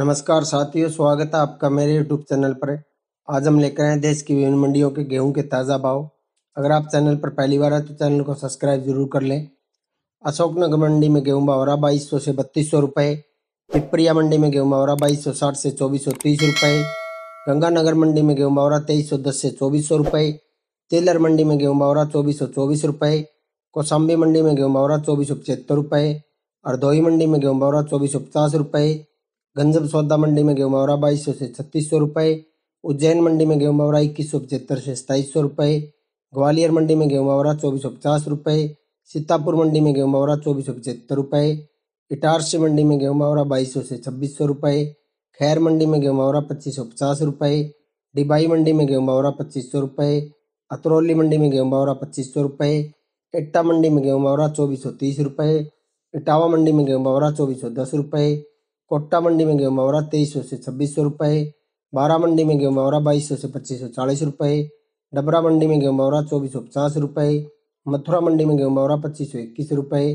नमस्कार साथियों स्वागत है आपका मेरे यूट्यूब चैनल पर आज हम लेकर आए देश की विभिन्न मंडियों के गेहूं के ताज़ा भाव अगर आप चैनल पर पहली बार है तो चैनल को सब्सक्राइब जरूर कर लें अशोकनगर मंडी में गेहूं बावरा बाईस सौ से बत्तीस सौ रुपये पिपरिया मंडी में गेहूं बावरा बाईस सौ साठ से चौबीस सौ तीस रुपये गंगानगर मंडी में गेहूं बावरा तेईस सौ दस से चौबीस सौ रुपये तेलर मंडी में गेहूं बावरा चौबीस सौ चौबीस रुपये कौशाम्बी मंडी में गेहूं बावरा चौबीस सौ पचहत्तर रुपये हरदोई मंडी में गेहूं बावरा चौबीस सौ पचास रुपये गंजम सौदा मंडी में गेहूँ मवरा बाईस सौ से छत्तीस सौ रुपये उज्जैन मंडी में गेहूँ मवरा इक्कीस सौ पचहत्तर से सताईस सौ रुपये ग्वालियर मंडी में गेहूँ मवरा चौबीस सौ पचास रुपये सीतापुर मंडी में गेहूँ मवरा चौबीस सौ पचहत्तर रुपये इटारसी मंडी में गेहूँ मवरा बाईस सौ से छब्बीस सौ रुपये खैर मंडी में गेहूँ मवरा पच्चीस सौ पचास रुपये डिबाई मंडी में गेहूँ मवरा पच्चीस सौ रुपये अतरौली मंडी में गेहूँ मवरा पच्चीस सौ रुपये एट्टा मंडी में गेहूँ मवरा चौबीस सौ तीस रुपये इटावा मंडी में गेहूँ मवरा चौबीस सौ दस रुपये कोट्टा मंडी में गेहूँ मवरा तेईस सौ से छब्बीस सौ रुपये बारा मंडी में गेहूँ मवरा बाईस सौ से पच्चीस सौ चालीस रुपये डबरा मंडी में गेहूँ मवरा चौबीस सौ पचास रुपये मथुरा मंडी में गेहूँ मवरा पच्चीस सौ इक्कीस रुपये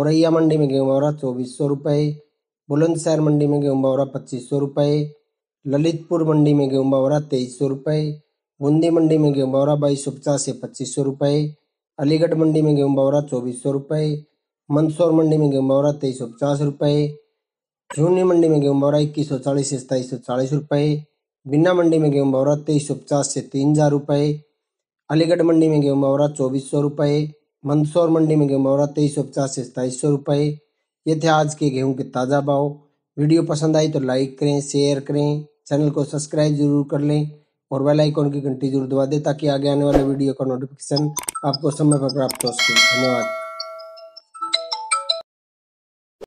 औरैया मंडी में गेहूँ मवरा चौबीस सौ रुपये बुलंदशहर मंडी में गेहूँ मवरा पच्चीस सौ रुपये ललितपुर मंडी में गेहूँ मवरा तेईस सौ रुपये बूंदी मंडी में गेहूँ मवरा बाईस सौ पचास से पच्चीस सौ रुपये अलीगढ़ मंडी में गेहूँ मवरा चौबीस सौ रुपये मंदसौर मंडी में गेहूँ मवरा तेईस सौ पचास रुपये झुनी मंडी में गेहूँ बौरा इक्कीस सौ चालीस से सताईस सौ चालीस रुपए बिना मंडी में गेहूँ बौरा तेईस सौ पचास से तीन हजार रुपये अलीगढ़ मंडी में गेहूँ बौरा चौबीस सौ रुपये मंदसौर मंडी में गेहूँ बौरा तेईस सौ पचास से सताईस सौ रुपये ये थे आज के गेहूँ के ताज़ा भाव वीडियो पसंद आई तो लाइक करें शेयर करें चैनल को सब्सक्राइब जरूर कर लें और बेल आइकॉन की घंटी जरूर दबा दें ताकि आगे आने वाले वीडियो का नोटिफिकेशन आपको समय पर प्राप्त हो सके धन्यवाद